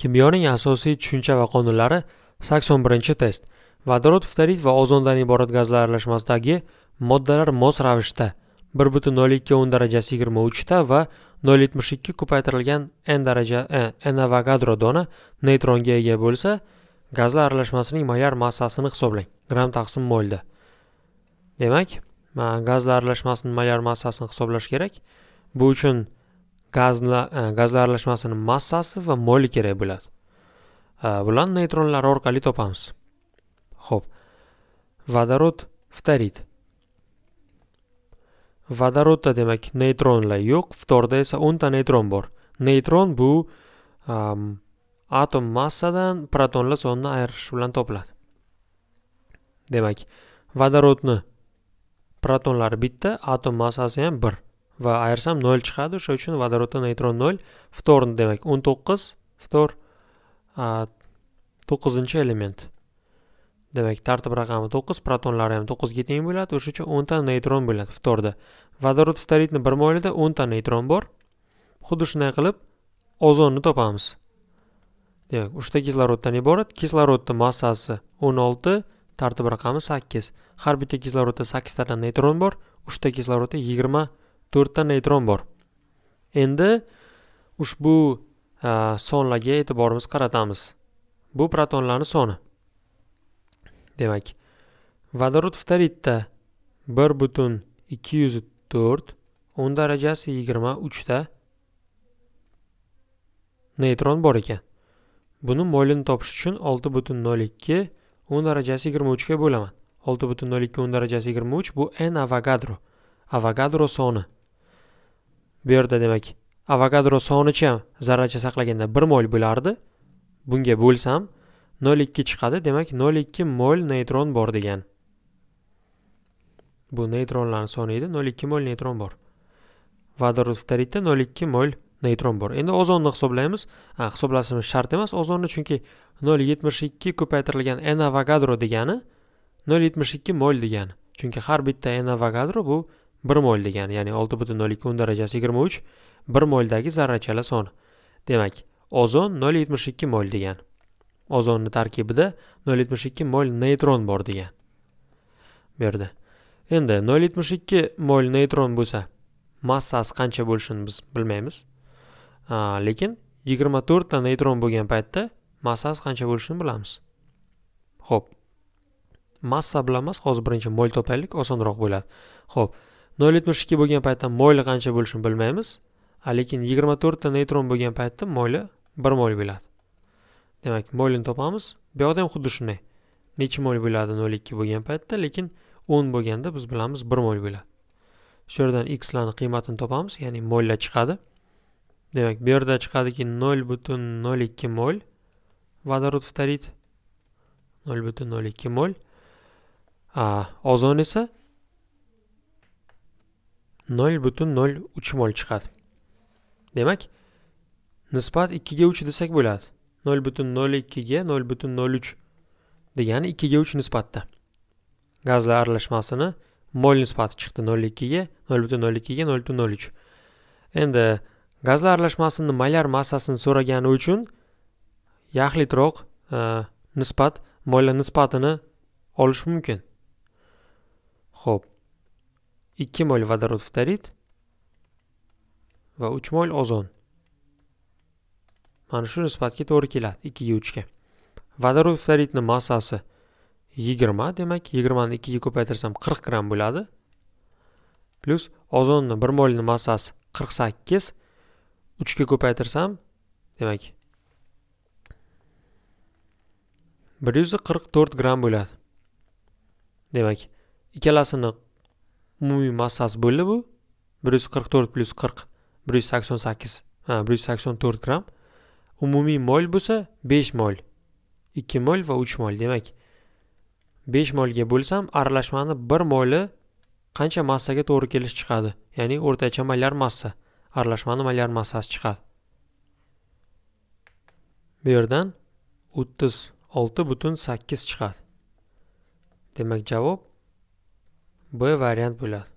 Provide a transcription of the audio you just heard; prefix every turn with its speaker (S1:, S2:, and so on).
S1: kimyoning asosiy tushuncha va qonunlari 81 test vodorod ftorid va ozondan iborat gazlar aralashmasidagi moddalar mos ravishda 1.02 darajasi 23 ta va 0.72 ko'paytirilgan n daraja e, n avogadro dona neytronga ega bo'lsa gazlar aralashmasining molyar massasini hisoblang Gram taqsim molda demak gazlar aralashmasining molyar massasini hisoblash kerak bu uchun E, gazlar aralashmasini massasi va moli kerak bo'ladi e, bularni neytronlar orqali topamiz ho'p vodorod ftorid vodorodda demak neytronlar yo'q ftorda esa o'nta neytron bor neytron bu e, atom massadan protonlar sonini ayirish bilan topiladi demak vodorodni protonlari bitta atom massasi ham bir va ayirsam 0 chiqadi o'sha uchun vodorodda neytron 0 вторн demak 19 втор 9 element demak tartib raqami 9 protonlari ham 9 ga teng bo'ladi o'sha uchun 10 ta neytron bo'ladi vtorda vodorod ftoridni bir molida 10 ta neytron bor xuddi shunday qilib ozonni topamiz demak 3 ta kisloroddan iborat kislorodni massasi 16 tartib raqami 8 har bitta kislorodda 8 tadan neytron bor 3 ta kislorodda 20 to'rtta neytron bor endi ushbu sonlarga e'tiborimiz qaratamiz bu protonlarni soni demak vodorod вторитda bir butun ikki yuz to'rt o'n darajasi yigirma uchta neytron bor ekan buni molini topish uchun olti butun nol ikki o'n darajasi yigirma uchga bo'laman olti butun nol ikki o'n darajasi yigirma uch bu n avogadro avogadro soni bu yerda demak avogadro sonicha zarracha saqlaganda bir mol bo'lardi bunga bo'lsam nol ikki chiqadi demak nol ikki mol neytron bor degan bu neytronlarni soni edi nol ikki mol neytron bor vodorodxloridda nol ikki mol neytron bor endi ozonni hisoblaymiz hisoblashimiz shart emas ozonni chunki nol yetmish ikki ko'paytirilgan n avogadro degani nol yetmish ikki mol degani chunki har bitta n avogadro bu bir mol degani ya'ni 6.02 butun nol ikki o'n darajasi yigirma uch bir moldagi zarrachalar soni demak ozon 0.72 yetmish ikki mol degan ozonni tarkibida 0.72 yetmish ikki mol neytron bor degan bu yerda endi 0.72 yetmish ikki mol neytron bo'lsa massasi qancha bo'lishini biz bilmaymiz lekin 24 to'rtta neytron bo'lgan paytda massasi qancha bo'lishini bilamiz ho'p massa bilan emas hozir birinchi mol topaylik osonroq bo'ladi ho'p nol yetmish ikki bo'lgan paytda moyli qancha bo'lishini bilmaymiz lekin yigirma to'rtta neytron bo'lgan paytda moyli bir mol bo'ladi demak moylini topamiz bu yoqda ham xuddi shunday necha mol bo'ladi nol ikki bo'lgan paytda lekin o'n bo'lganda biz bilamiz bir mol bo'ladi shu yerdan xlarni qiymatini topamiz ya'ni mollar chiqadi demak bu yerda chiqadiki nol butun nol ikki mol vodorod vtorid nol butun nol ikki mol ozon esa nol butun nol uch mol chiqadi demak nisbat ikkiga uch desak bo'ladi nol butun nol ikkiga nol butun nol uch degani ikkiga uch nisbatda gazlar aralashmasini mol nisbati chiqdi nol ikkiga nol butun nol ikkiga nol butun nol uch endi gazlar aralashmasini molyar massasini so'ragani uchun yaxlitroq nisbat mollar nisbatini olish mumkin ho'p 2 mol vodorod fitorid va 3 mol ozon. Mana shu nisbatga to'g'ri keladi 2 ga 3 ga. Vodorod fitoridning massasi 20, demak 20 ni 2 ga ko'paytirsam 40 gram bo'ladi. Plus ozonni 1 molning massasi 48, 3 ga ko'paytirsam, demak 144 gram bo'ladi. Demak, ikkalasini umumiy massasi bo'ldi bu bir yuz qirq to'rt plyus qirq bir yuz sakson sakkiz ha bir yuz sakson to'rt gramm umumiy mol bo'lsa besh mol ikki mol va uch mol demak besh molga bo'lsam aralashmani bir moli qancha massaga to'g'ri kelish chiqadi ya'ni o'rtacha malyar massa aralashmani malyar massasi chiqadi bu yerdan o'ttiz olti butun sakkiz chiqadi demak javob b variant bo'ladi